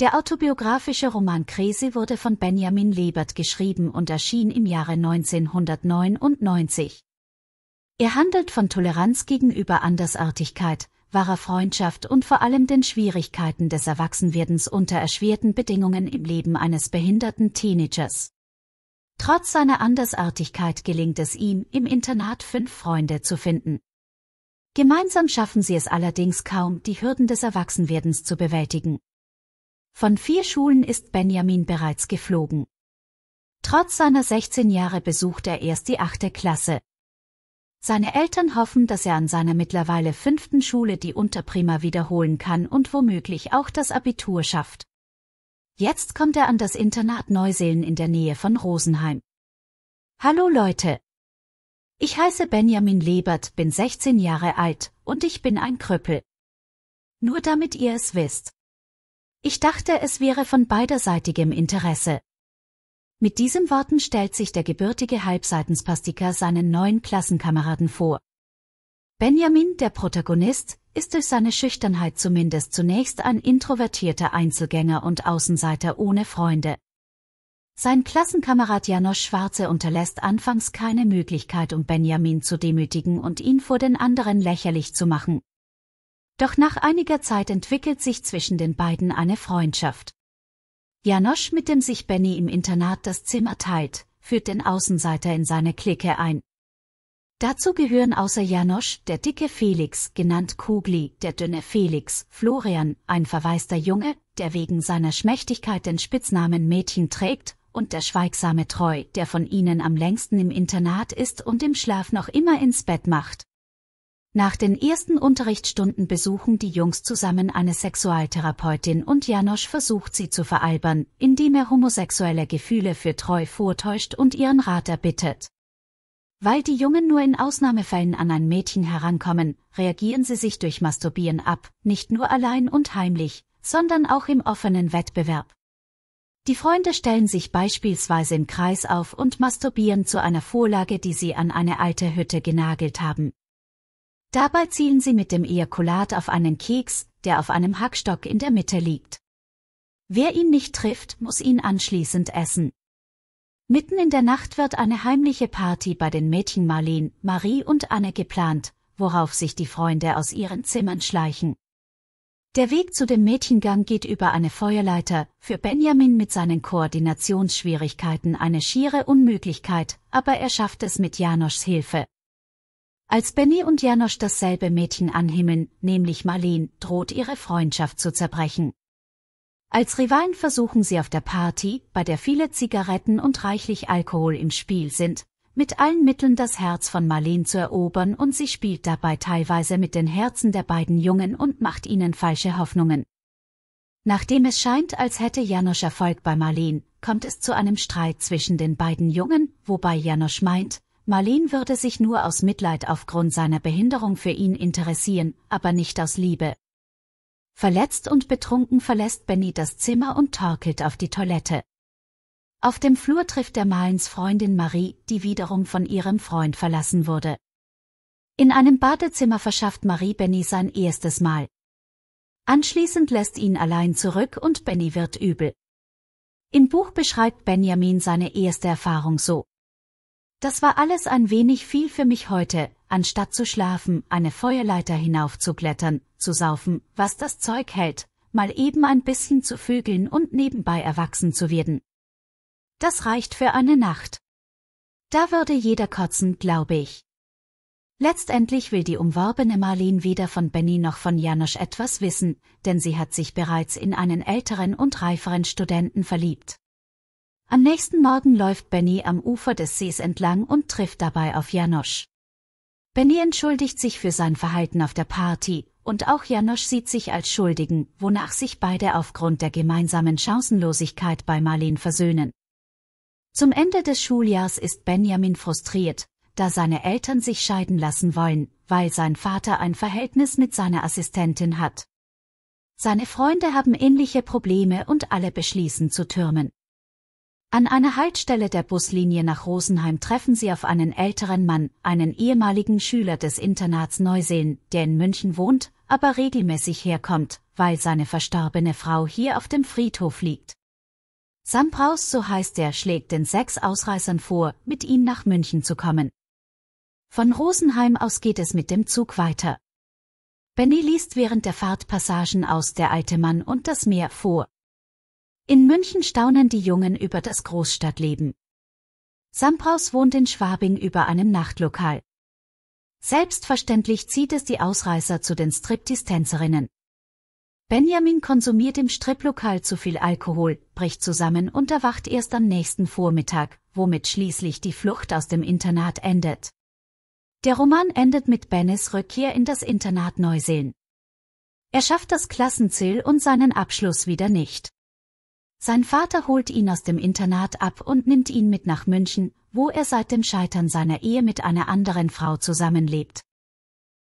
Der autobiografische Roman Krese wurde von Benjamin Lebert geschrieben und erschien im Jahre 1999. Er handelt von Toleranz gegenüber Andersartigkeit, wahrer Freundschaft und vor allem den Schwierigkeiten des Erwachsenwerdens unter erschwerten Bedingungen im Leben eines behinderten Teenagers. Trotz seiner Andersartigkeit gelingt es ihm, im Internat fünf Freunde zu finden. Gemeinsam schaffen sie es allerdings kaum, die Hürden des Erwachsenwerdens zu bewältigen. Von vier Schulen ist Benjamin bereits geflogen. Trotz seiner 16 Jahre besucht er erst die achte Klasse. Seine Eltern hoffen, dass er an seiner mittlerweile fünften Schule die Unterprima wiederholen kann und womöglich auch das Abitur schafft. Jetzt kommt er an das Internat Neuseelen in der Nähe von Rosenheim. Hallo Leute! Ich heiße Benjamin Lebert, bin 16 Jahre alt und ich bin ein Krüppel. Nur damit ihr es wisst. Ich dachte, es wäre von beiderseitigem Interesse. Mit diesen Worten stellt sich der gebürtige Halbseitenspastiker seinen neuen Klassenkameraden vor. Benjamin, der Protagonist, ist durch seine Schüchternheit zumindest zunächst ein introvertierter Einzelgänger und Außenseiter ohne Freunde. Sein Klassenkamerad Janosch Schwarze unterlässt anfangs keine Möglichkeit, um Benjamin zu demütigen und ihn vor den anderen lächerlich zu machen. Doch nach einiger Zeit entwickelt sich zwischen den beiden eine Freundschaft. Janosch, mit dem sich Benny im Internat das Zimmer teilt, führt den Außenseiter in seine Clique ein. Dazu gehören außer Janosch der dicke Felix, genannt Kugli, der dünne Felix, Florian, ein verwaister Junge, der wegen seiner Schmächtigkeit den Spitznamen Mädchen trägt, und der schweigsame Treu, der von ihnen am längsten im Internat ist und im Schlaf noch immer ins Bett macht. Nach den ersten Unterrichtsstunden besuchen die Jungs zusammen eine Sexualtherapeutin und Janosch versucht sie zu veralbern, indem er homosexuelle Gefühle für Treu vortäuscht und ihren Rat erbittet. Weil die Jungen nur in Ausnahmefällen an ein Mädchen herankommen, reagieren sie sich durch Masturbieren ab, nicht nur allein und heimlich, sondern auch im offenen Wettbewerb. Die Freunde stellen sich beispielsweise im Kreis auf und masturbieren zu einer Vorlage, die sie an eine alte Hütte genagelt haben. Dabei zielen sie mit dem Ejakulat auf einen Keks, der auf einem Hackstock in der Mitte liegt. Wer ihn nicht trifft, muss ihn anschließend essen. Mitten in der Nacht wird eine heimliche Party bei den Mädchen Marlene, Marie und Anne geplant, worauf sich die Freunde aus ihren Zimmern schleichen. Der Weg zu dem Mädchengang geht über eine Feuerleiter, für Benjamin mit seinen Koordinationsschwierigkeiten eine schiere Unmöglichkeit, aber er schafft es mit Janoschs Hilfe. Als Benny und Janosch dasselbe Mädchen anhimmeln, nämlich Marlene, droht ihre Freundschaft zu zerbrechen. Als Rivalen versuchen sie auf der Party, bei der viele Zigaretten und reichlich Alkohol im Spiel sind, mit allen Mitteln das Herz von Marlene zu erobern und sie spielt dabei teilweise mit den Herzen der beiden Jungen und macht ihnen falsche Hoffnungen. Nachdem es scheint, als hätte Janosch Erfolg bei Marlene, kommt es zu einem Streit zwischen den beiden Jungen, wobei Janosch meint, Marlene würde sich nur aus Mitleid aufgrund seiner Behinderung für ihn interessieren, aber nicht aus Liebe. Verletzt und betrunken verlässt Benny das Zimmer und torkelt auf die Toilette. Auf dem Flur trifft er Malens Freundin Marie, die wiederum von ihrem Freund verlassen wurde. In einem Badezimmer verschafft Marie Benny sein erstes Mal. Anschließend lässt ihn allein zurück und Benny wird übel. Im Buch beschreibt Benjamin seine erste Erfahrung so. Das war alles ein wenig viel für mich heute, anstatt zu schlafen, eine Feuerleiter hinaufzuklettern, zu saufen, was das Zeug hält, mal eben ein bisschen zu vögeln und nebenbei erwachsen zu werden. Das reicht für eine Nacht. Da würde jeder kotzen, glaube ich. Letztendlich will die umworbene Marlene weder von Benny noch von Janosch etwas wissen, denn sie hat sich bereits in einen älteren und reiferen Studenten verliebt. Am nächsten Morgen läuft Benny am Ufer des Sees entlang und trifft dabei auf Janosch. Benny entschuldigt sich für sein Verhalten auf der Party, und auch Janosch sieht sich als Schuldigen, wonach sich beide aufgrund der gemeinsamen Chancenlosigkeit bei Marleen versöhnen. Zum Ende des Schuljahrs ist Benjamin frustriert, da seine Eltern sich scheiden lassen wollen, weil sein Vater ein Verhältnis mit seiner Assistentin hat. Seine Freunde haben ähnliche Probleme und alle beschließen zu türmen. An einer Haltstelle der Buslinie nach Rosenheim treffen sie auf einen älteren Mann, einen ehemaligen Schüler des Internats Neuseen, der in München wohnt, aber regelmäßig herkommt, weil seine verstorbene Frau hier auf dem Friedhof liegt. Sam Braus, so heißt er, schlägt den sechs Ausreißern vor, mit ihnen nach München zu kommen. Von Rosenheim aus geht es mit dem Zug weiter. Benny liest während der Fahrt Passagen aus Der alte Mann und das Meer vor. In München staunen die Jungen über das Großstadtleben. Sampraus wohnt in Schwabing über einem Nachtlokal. Selbstverständlich zieht es die Ausreißer zu den Striptease-Tänzerinnen. Benjamin konsumiert im Striplokal zu viel Alkohol, bricht zusammen und erwacht erst am nächsten Vormittag, womit schließlich die Flucht aus dem Internat endet. Der Roman endet mit Bennis Rückkehr in das Internat Neuseen. Er schafft das Klassenziel und seinen Abschluss wieder nicht. Sein Vater holt ihn aus dem Internat ab und nimmt ihn mit nach München, wo er seit dem Scheitern seiner Ehe mit einer anderen Frau zusammenlebt.